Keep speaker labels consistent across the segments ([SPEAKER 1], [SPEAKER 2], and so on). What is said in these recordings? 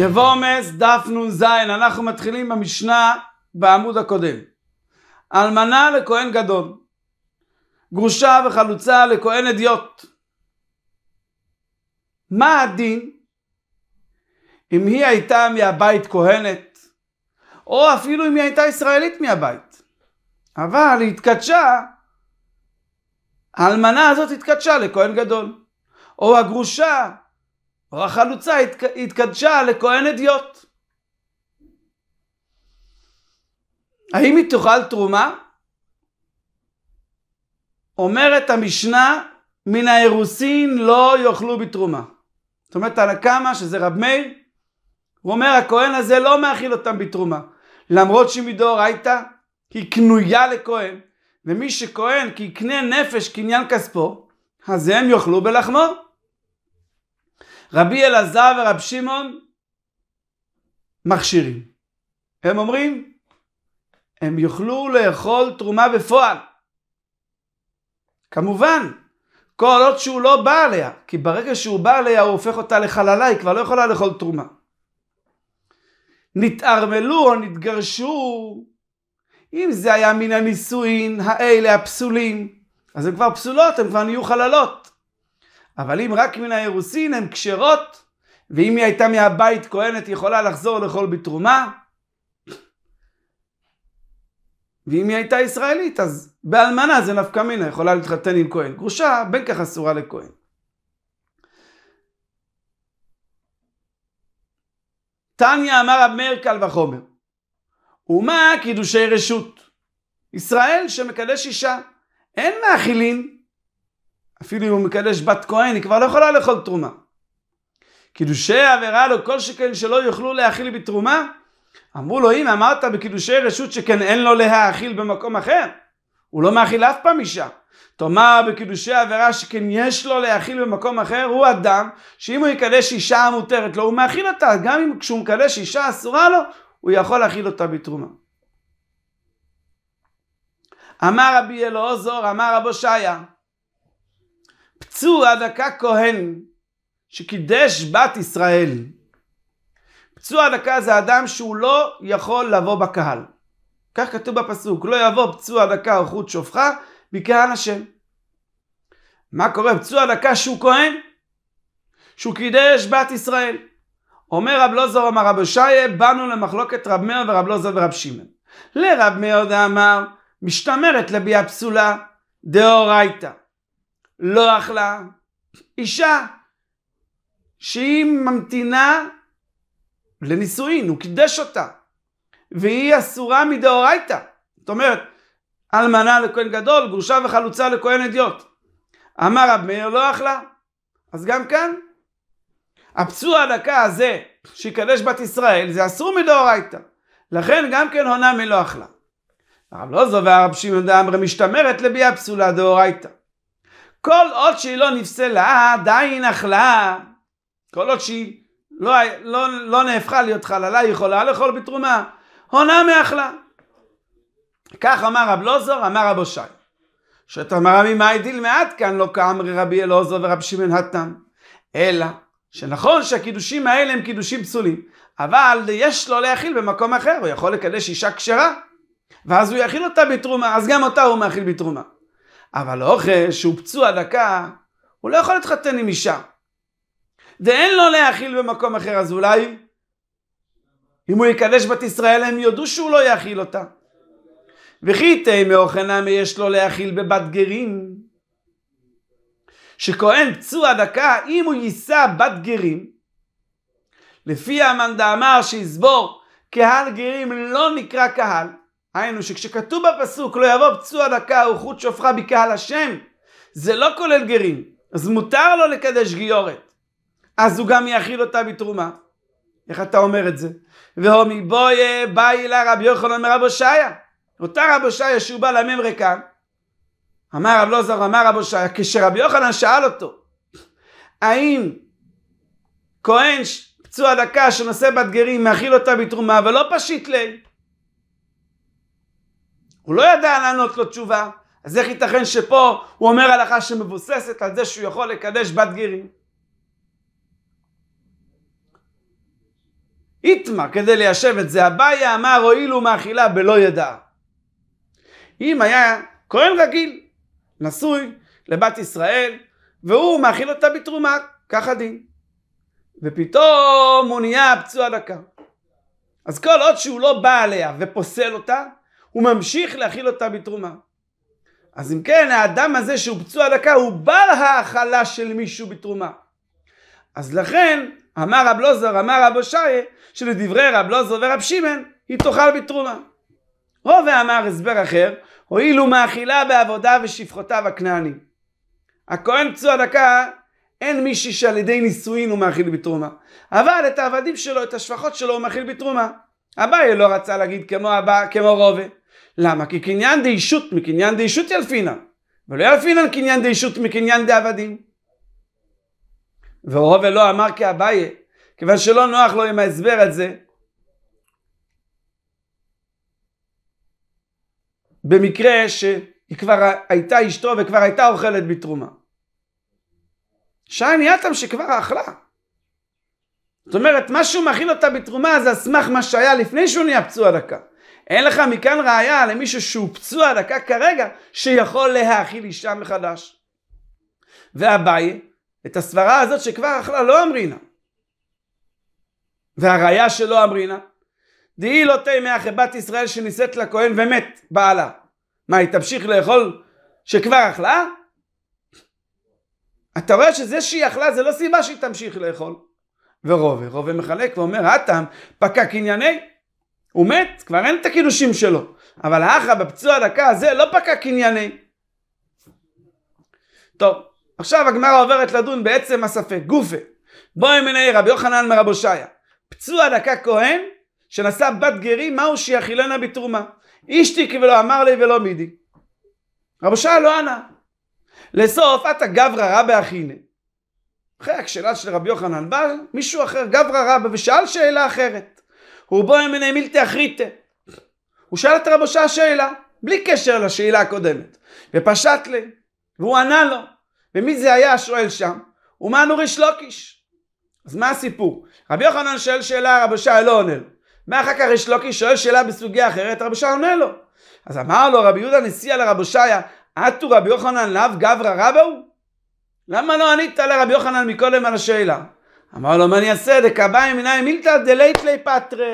[SPEAKER 1] יבוא מס דף נ"ז, אנחנו מתחילים במשנה בעמוד הקודם. אלמנה לכהן גדול, גרושה וחלוצה לכהן אדיוט. מה הדין אם היא הייתה מהבית כהנת, או אפילו אם היא הייתה ישראלית מהבית, אבל היא התקדשה, האלמנה הזאת התקדשה לכהן גדול, או הגרושה או החלוצה התקדשה לכהן אדיוט. האם היא תאכל תרומה? אומרת המשנה, מן האירוסין לא יאכלו בתרומה. זאת אומרת, על הקמא, שזה רב מאיר, הוא אומר, הכהן הזה לא מאכיל אותם בתרומה. למרות שמדאורייתא היא קנויה לכהן, ומי שכהן כי יקנה נפש קניין כספו, אז הם יאכלו בלחמו. רבי אלעזר ורב שמעון מכשירים. הם אומרים, הם יוכלו לאכול תרומה בפועל. כמובן, כל עוד שהוא לא בא עליה, כי ברגע שהוא בא עליה הוא הופך אותה לחללה, היא כבר לא יכולה לאכול תרומה. נתערמלו או נתגרשו, אם זה היה מן הנישואין האלה הפסולים, אז הן כבר פסולות, הן כבר נהיו חללות. אבל אם רק מן האירוסין הן כשרות, ואם היא הייתה מהבית כהנת, היא יכולה לחזור לאכול בתרומה. ואם היא הייתה ישראלית, אז באלמנה זה נפקא מינה, יכולה להתחתן עם כהן. גרושה, בין כך אסורה לכהן. תניא אמר רב מאיר קל וחומר, ומה קידושי רשות? ישראל שמקדש אישה, אין מאכילין אפילו אם הוא מקדש בת כהן, היא כבר לא יכולה לאכול תרומה. קידושי עבירה לו כל שכן שלא יוכלו להאכיל בתרומה? אמרו לו, אם אמרת בקידושי רשות שכן אין לו להאכיל במקום אחר, הוא לא מאכיל אף פעם אישה. תאמר בקידושי עבירה שכן יש לו להאכיל במקום אחר, הוא אדם שאם הוא יקדש אישה המותרת לו, הוא מאכיל אותה, גם אם כשהוא מקדש אישה אסורה לו, הוא יכול להאכיל אותה בתרומה. אמר רבי אלעזור, אמר רבו שעיה, פצוע דקה כהן שקידש בת ישראל. פצוע דקה זה אדם שהוא לא יכול לבוא בקהל. כך כתוב בפסוק, לא יבוא פצוע דקה או חוט שופחה בקהל השם. מה קורה? פצוע דקה שהוא כהן, שהוא קידש בת ישראל. אומר רב לוזור אמר רב ישעיה, באנו למחלוקת רב מאיר ורב לוזור ורב שמעון. לרב מאיר דאמר, משתמרת לביאה פסולה דאורייתא. לא אכלה, אישה שהיא ממתינה לנישואין, הוא קידש אותה, והיא אסורה מדאורייתא. זאת אומרת, אלמנה לכהן גדול, גרושה וחלוצה לכהן אדיוט. אמר רב מאיר לא אכלה, אז גם כאן. הפצוע הדקה הזה שיקדש בת ישראל זה אסור מדאורייתא. לכן גם כן הונה מלא אכלה. הרב לא לוזו והרב שמעון דאמרי משתמרת לביאה פסולה דאורייתא. כל עוד שהיא לא נפסלה, עדיין אכלה. כל עוד שהיא לא, לא, לא נהפכה להיות חללה, היא יכולה לאכול בתרומה. הונה מאכלה. כך אמר רב לוזור, אמר רב אושי. שתאמר רבי מאי הדיל מעט כאן לא כאמרי רבי אלעוזור ורבי שמעון התם. אלא שנכון שהקידושים האלה הם קידושים פסולים, אבל יש לו להכיל במקום אחר, הוא יכול לקדש אישה כשרה, ואז הוא יאכיל אותה בתרומה, אז גם אותה הוא מאכיל בתרומה. אבל אוכל שהוא פצוע דקה, הוא לא יכול להתחתן עם אישה. ואין לו להאכיל במקום אחר, אז אולי אם הוא יקדש בת ישראל, הם יודו שהוא לא יאכיל אותה. וכי תהי אוכנם יש לו להאכיל בבת גרים. שכהן פצוע דקה, אם הוא יישא בת גרים, לפי המאן דאמר שיסבור קהל גרים לא נקרא קהל, היינו שכשכתוב בפסוק לא יבוא פצוע דקה וחוט שופרה בקהל השם, זה לא כולל גרים, אז מותר לו לקדש גיורת. אז הוא גם יאכיל אותה בתרומה. איך אתה אומר את זה? והומי בויה באי לה רבי יוחנן מרב הושעיה. אותה רב הושעיה שהוא בא לימים ריקם אמר רב לוזר, אמר רב הושעיה, כשרבי יוחנן שאל אותו, האם כהן פצוע דקה שנושא בת גרים מאכיל אותה בתרומה ולא פשיט ליה? הוא לא ידע לענות לו תשובה, אז איך ייתכן שפה הוא אומר הלכה שמבוססת על זה שהוא יכול לקדש בת גרים? איתמה, כדי ליישב את זה, אביה אמר הואיל ומאכילה בלא ידע. אם היה כהן רגיל, נשוי לבת ישראל, והוא מאכיל אותה בתרומה, ככה דין. ופתאום הוא נהיה פצוע דקה. אז כל עוד שהוא לא בא עליה ופוסל אותה, הוא ממשיך להכיל אותה בתרומה. אז אם כן, האדם הזה שהוא פצוע דקה, הוא בר האכלה של מישהו בתרומה. אז לכן, אמר רב לוזר, אמר רב אושריה, שלדברי רב לוזר ורב שמען, היא תאכל בתרומה. רובע אמר הסבר אחר, הואילו מאכילה בעבודה ושפחותיו הכנעני. הכהן פצוע דקה, אין מישהי שעל ידי נישואין הוא מאכיל בתרומה. אבל את העבדים שלו, את השפחות שלו, הוא מאכיל בתרומה. אביי לא רצה להגיד כמו, כמו רובע. למה? כי קניין דאישות מקניין דאישות ילפינה. ולא ילפינה קניין דאישות מקניין דעבדים. ואורוב אלוה אמר כאביי, כיוון שלא נוח לו עם ההסבר הזה, במקרה שהיא כבר הייתה אשתו וכבר הייתה אוכלת בתרומה. שעה נהייתם שכבר אכלה. זאת אומרת, מה שהוא מכין אותה בתרומה זה על סמך מה שהיה לפני שהוא נהיה פצוע דקה. אין לך מכאן ראייה למישהו שהוא פצוע דקה כרגע, שיכול להאכיל אישה מחדש. ואביי, את הסברה הזאת שכבר אכלה לא אמרינה. והראייה שלא אמרינה, דהי לא תימא אחרי בת ישראל שנישאת לכהן ומת בעלה. מה, היא תמשיך לאכול שכבר אכלה? אתה רואה שזה שהיא אכלה זה לא סיבה שהיא תמשיך לאכול. ורובה, רובה מחלק ואומר, אטאם, פקק ענייני. הוא מת, כבר אין את הקידושים שלו. אבל האחרא בפצוע הדקה הזה לא פקע קנייני. טוב, עכשיו הגמרא עוברת לדון בעצם הספק, גופה. בואי מנהי רבי יוחנן מרב הושעיה. פצוע דקה כהן שנשא בת גרי, מהו שיאכילנה בתרומה? אישתי ולא אמר לי ולא מידי. רב הושעיה לא ענה. לסוף, עתה גברא רבי אחיני. אחרי הכשאלה של רבי יוחנן בא מישהו אחר, גברא רבא, ושאל שאלה אחרת. רובו ימיני מילתא אחריתא. הוא שאל את רבו שעה שאלה, בלי קשר לשאלה הקודמת, ופשט לי, והוא ענה לו. ומי זה היה השואל שם? ומה ריש לוקיש. אז מה הסיפור? רבי יוחנן שואל שאלה, שעה לא עונה לו. ואחר כך ריש לוקיש שואל שאלה בסוגיה אחרת, שעה עונה לו. אז אמר לו רבי יהודה נשיא על שעה, עטו רבי יוחנן לאו גברא רבהו? למה לא ענית לרבי יוחנן מקודם על השאלה? אמר לו, מה אני אעשה? דקביים מנהי מילתא דלייטלי פטרה.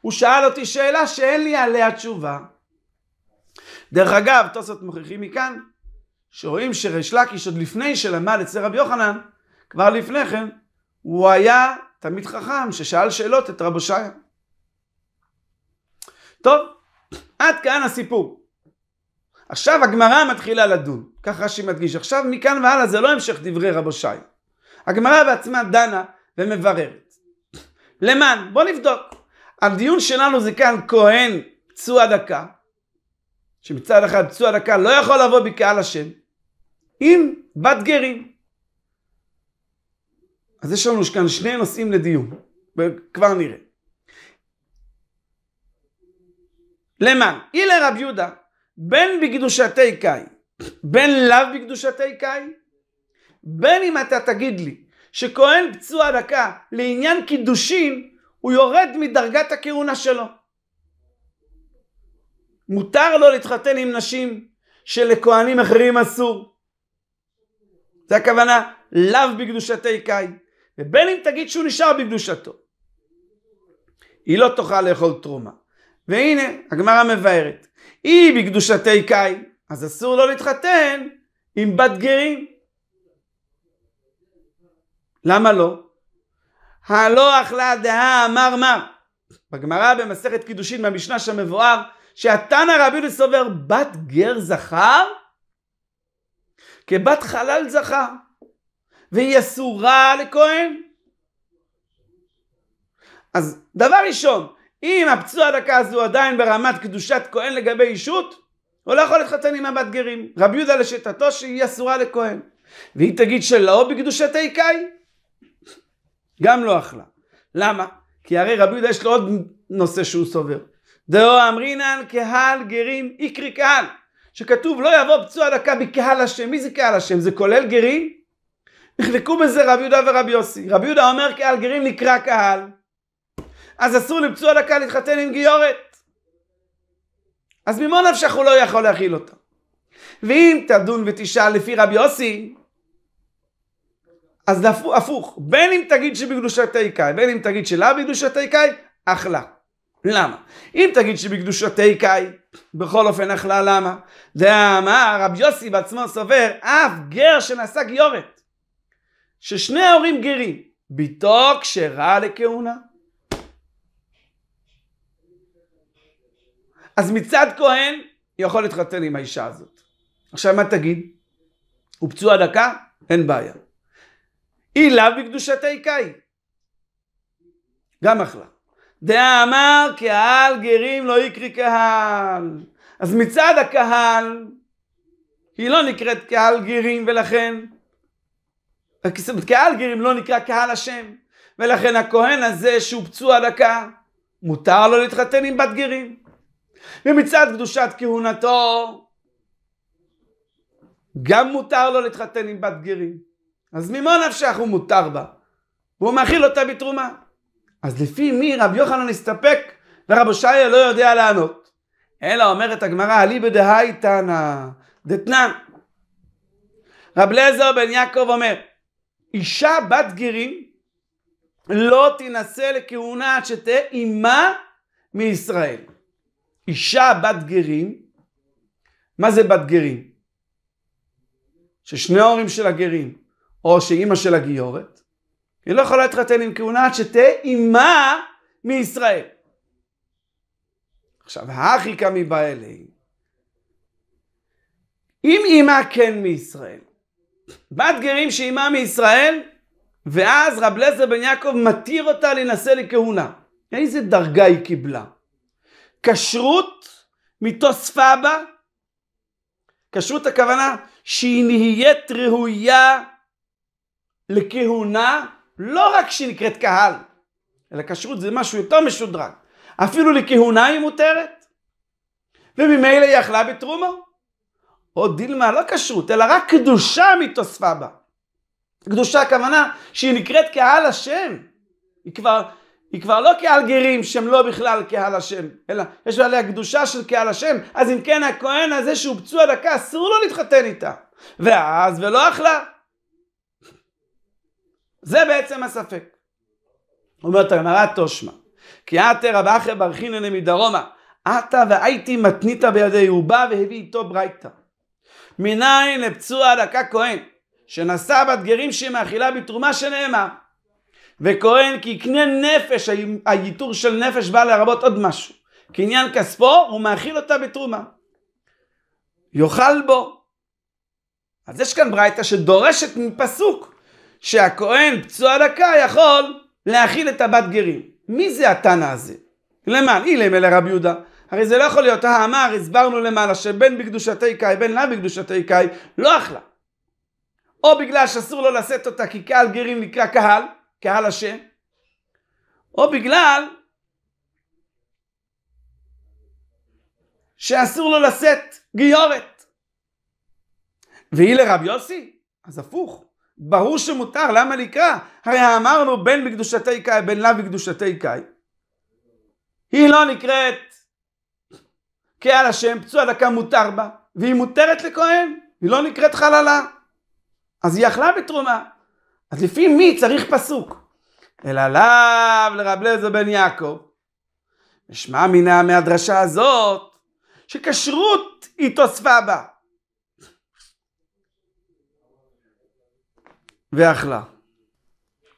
[SPEAKER 1] הוא שאל אותי שאלה שאין לי עליה תשובה. דרך אגב, תוספות מוכיחים מכאן, שרואים שריש לקיש עוד לפני שלמד אצל רבי יוחנן, כבר לפני כן, הוא היה תלמיד חכם ששאל שאלות את רבו שעיה. טוב, עד כאן הסיפור. עכשיו הגמרא מתחילה לדון, כך רש"י מדגיש. עכשיו מכאן והלאה זה לא המשך דברי רבו שעיה. הגמרא בעצמה דנה ומבררת. למען, בוא נבדוק. הדיון שלנו זה כאן כהן פצוע דקה, שמצד אחד פצוע דקה לא יכול לבוא בקהל השם, עם בת גרים. אז יש לנו כאן שני נושאים לדיון, וכבר נראה. למען, הילה רב יהודה, בין בקדושתי קאי, בין לאו בקדושתי קאי, בין אם אתה תגיד לי שכהן פצוע דקה לעניין קידושין, הוא יורד מדרגת הכהונה שלו. מותר לו להתחתן עם נשים שלכהנים אחרים אסור. זה הכוונה, לאו בקדושתי קאי. ובין אם תגיד שהוא נשאר בקדושתו. היא לא תוכל לאכול תרומה. והנה, הגמרא מבארת. היא בקדושתי קאי, אז אסור לו להתחתן עם בת גרים. למה לא? הלא אכלה דעה אמר מה? בגמרא במסכת קידושין במשנה שם מבואר שהתנא רבי יהודה סובר בת גר זכר כבת חלל זכר והיא אסורה לכהן. אז דבר ראשון, אם הפצוע דקה הזו עדיין ברמת קדושת כהן לגבי אישות, הוא לא יכול להתחתן עם הבת גרים. רבי יהודה לשיטתו שהיא אסורה לכהן. והיא תגיד שלא בקדושת האיכאי, גם לא אכלה. למה? כי הרי רבי יהודה יש לו עוד נושא שהוא סובר. דאו אמרינן קהל גרים איקרי קהל. שכתוב לא יבוא פצוע דקה בקהל השם. מי זה קהל השם? זה כולל גרים? נחלקו בזה רבי יהודה ורבי יוסי. רבי יהודה אומר קהל גרים נקרא קהל. אז אסור לפצוע דקה להתחתן עם גיורת. אז ממון נפשך הוא לא יכול להכיל אותה? ואם תדון ותשאל לפי רבי יוסי, אז הפוך, בין אם תגיד שבקדושת קאי, בין אם תגיד שלא בקדושת קאי, אחלה. למה? אם תגיד שבקדושת קאי, בכל אופן אחלה, למה? דאמר רבי יוסי בעצמו סובר, אף גר שנשא גיורת, ששני ההורים גרים, ביתו כשרה לכהונה. אז מצד כהן, יכול להתחתן עם האישה הזאת. עכשיו מה תגיד? הוא פצוע דקה? אין בעיה. אי לאו בקדושת קאי. גם אחלה. דאמר קהל גרים לא יקרי קהל. אז מצד הקהל היא לא נקראת קהל גרים ולכן קהל גרים לא נקרא קהל השם ולכן הכהן הזה שהוא פצוע דקה מותר לו להתחתן עם בת גרים ומצד קדושת כהונתו גם מותר לו להתחתן עם בת גרים אז ממה נפשך הוא מותר בה? והוא מאכיל אותה בתרומה. אז לפי מי רבי יוחנן הסתפק ורב הושעיה לא יודע לענות? אלא אומרת הגמרא, אליבא דהאי תנא דתנן. רב אליעזר בן יעקב אומר, אישה בת גרים לא תינשא לכהונה עד שתהא אימה מישראל. אישה בת גרים, מה זה בת גרים? ששני ההורים שלה גרים. או שאימא שלה גיורת, היא לא יכולה להתחתן עם כהונה עד שתהיה אימה מישראל. עכשיו, האחי קמי באלי, אם אימה כן מישראל, בת גרים שאימה מישראל, ואז רב לזר בן יעקב מתיר אותה להינשא לכהונה. איזה דרגה היא קיבלה? כשרות מתוספה בה? כשרות הכוונה שהיא נהיית ראויה לכהונה לא רק שהיא נקראת קהל, אלא כשרות זה משהו יותר משודרג. אפילו לכהונה היא מותרת. וממילא היא אכלה בתרומה. או דילמה, לא כשרות, אלא רק קדושה מתוספה בה. קדושה הכוונה שהיא נקראת קהל השם. היא כבר, היא כבר לא קהל גרים שהם לא בכלל קהל השם, אלא יש עליה קדושה של קהל השם, אז אם כן הכהן הזה שהוא פצוע דקה אסור לו להתחתן איתה. ואז ולא אכלה. זה בעצם הספק. אומרת הגמרא תושמע, כי עתה רב אחי בר חינני מדרומה, עתה והייתי מתנית בידי, הוא בא והביא איתו ברייתא. מניין לפצוע דקה כהן, שנשא בת גרים שהיא מאכילה בתרומה שנאמר. וכהן כי קנה נפש, הייתור של נפש בא לרבות עוד משהו. קניין כספו, הוא מאכיל אותה בתרומה. יאכל בו. אז יש כאן ברייתא שדורשת מפסוק שהכהן פצוע דקה יכול להכיל את הבת גרים. מי זה התנא הזה? למען, אילם אלא רבי יהודה. הרי זה לא יכול להיות, האמר, הסברנו למעלה שבין בקדושתי קאי, בין לאו בקדושתי קאי, לא אכלה. או בגלל שאסור לו לשאת אותה כי קהל גרים נקרא קהל, קהל השם, או בגלל שאסור לו לשאת גיורת. והיא לרב יוסי? אז הפוך. ברור שמותר, למה לקרא? הרי אמרנו בין בקדושתי קאי, בין לאו בקדושתי קאי. היא לא נקראת כעל השם, פצוע דקה מותר בה, והיא מותרת לכהן, היא לא נקראת חללה. אז היא אכלה בתרומה. אז לפי מי צריך פסוק? אלא לאו לרב לזר בן יעקב. נשמע מן מהדרשה הזאת שכשרות היא תוספה בה. ואכלה.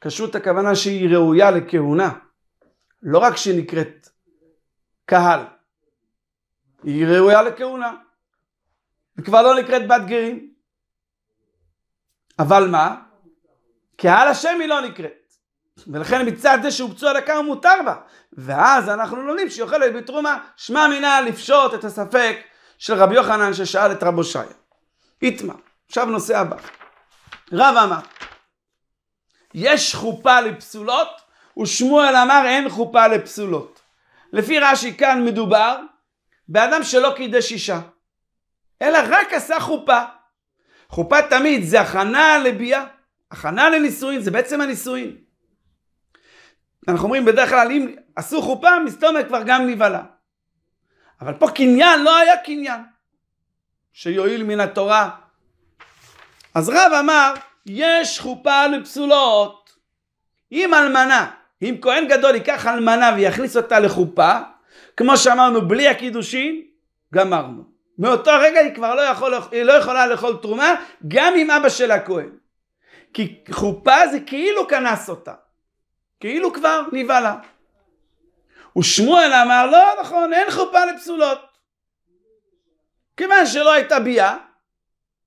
[SPEAKER 1] כשרות הכוונה שהיא ראויה לכהונה, לא רק שהיא נקראת קהל, היא ראויה לכהונה. היא כבר לא נקראת בת גרים. אבל מה? קהל השם היא לא נקראת. ולכן מצד זה שהופצו על הקר מותר בה. ואז אנחנו לומדים שהיא אוכלת בתרומה, שמע מינה לפשוט את הספק של רבי יוחנן ששאל את רבו שייר. איתמה. עכשיו נושא הבא. רב אמר, יש חופה לפסולות, ושמואל אמר אין חופה לפסולות. לפי רש"י כאן מדובר באדם שלא קידש אישה, אלא רק עשה חופה. חופה תמיד זה הכנה לביאה, הכנה לנישואין, זה בעצם הנישואין. אנחנו אומרים בדרך כלל אם עשו חופה, מסתומק כבר גם נבהלה. אבל פה קניין לא היה קניין שיועיל מן התורה. אז רב אמר יש חופה לפסולות. אם אלמנה, אם כהן גדול ייקח אלמנה ויכניס אותה לחופה, כמו שאמרנו, בלי הקידושין, גמרנו. מאותו רגע היא כבר לא, יכול, היא לא יכולה לאכול תרומה, גם עם אבא של הכהן. כי חופה זה כאילו כנס אותה. כאילו כבר נבהלה. ושמואל אמר, לא נכון, אין חופה לפסולות. כיוון שלא הייתה ביאה,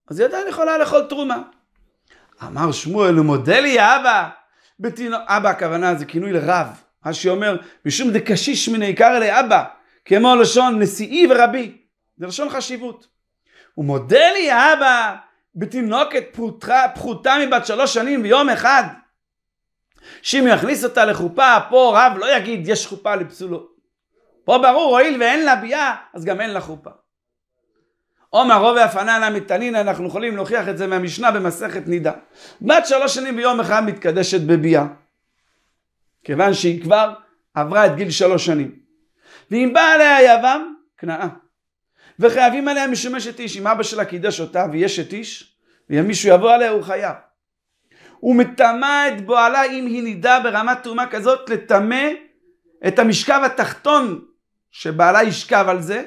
[SPEAKER 1] אז היא עדיין יכולה לאכול תרומה. אמר שמואל, הוא מודה לי אבא. בתינו, אבא הכוונה זה כינוי לרב, מה שאומר, משום דקשיש מן העיקר אלי אבא, כמו לשון נשיאי ורבי, זה לשון חשיבות. הוא מודה לי אבא בתינוקת פרוטה, פחותה מבת שלוש שנים ויום אחד, שאם הוא יכניס אותה לחופה, פה רב לא יגיד יש חופה לפסולו. פה ברור, הואיל ואין לה ביאה, אז גם אין לה חופה. עומר רובי הפננה מתנינא, אנחנו יכולים להוכיח את זה מהמשנה במסכת נידה. בת שלוש שנים ויום אחד מתקדשת בביאה. כיוון שהיא כבר עברה את גיל שלוש שנים. ואם בא עליה יבם, כנעה. וחייבים עליה משום אשת איש. אם אבא שלה קידש אותה ויש את איש, ואם מישהו יבוא עליה הוא חייב. הוא מטמא את בועלה אם היא נידה ברמת תאומה כזאת, לטמא את המשכב התחתון שבעלה ישכב על זה,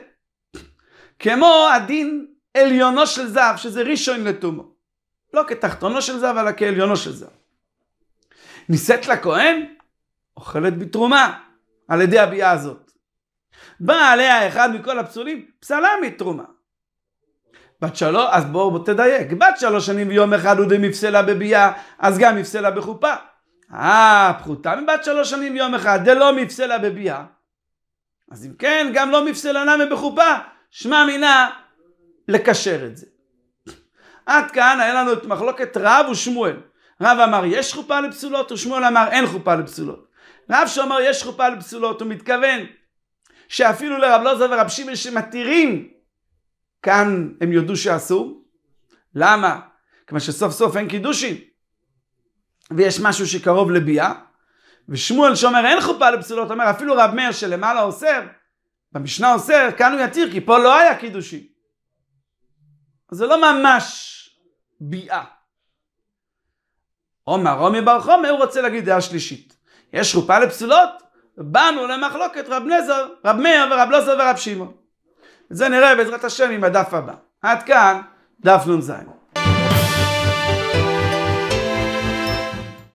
[SPEAKER 1] כמו הדין עליונו של זהב, שזה ראשון לתומו. לא כתחתונו של זהב, אלא כעליונו של זהב. נישאת לכהן, אוכלת בתרומה, על ידי הביאה הזאת. בא עליה אחד מכל הפסולים, פסלה מתרומה. בת שלוש, אז בואו בוא, תדייק, בת שלוש שנים ויום אחד הוא דמפסלה בביאה, אז גם מפסלה בחופה. אה, פחותה מבת שלוש שנים ויום אחד, דלא מפסלה בביאה. אז אם כן, גם לא מפסלה נמי בחופה, שמע מינה לקשר את זה. עד כאן היה לנו את מחלוקת רב ושמואל. רב אמר יש חופה לפסולות ושמואל אמר אין חופה לפסולות. רב שאומר יש חופה לפסולות הוא מתכוון שאפילו לרב לוזר ורב שמעון שמתירים כאן הם יודו שאסור. למה? כיוון שסוף סוף אין קידושין ויש משהו שקרוב לביאה ושמואל שאומר אין חופה לפסולות אומר אפילו רב מאיר שלמעלה אוסר במשנה אוסר, כאן הוא יתיר, כי פה לא היה קידושין. אז זה לא ממש ביאה. עומר רומי בר חומר, הוא רוצה להגיד דעה שלישית. יש חופה לפסולות, באנו למחלוקת רב נזר, רב מאיר ורב לוזר ורב שמעון. את זה נראה בעזרת השם עם הדף הבא. עד כאן, דף נ"ז.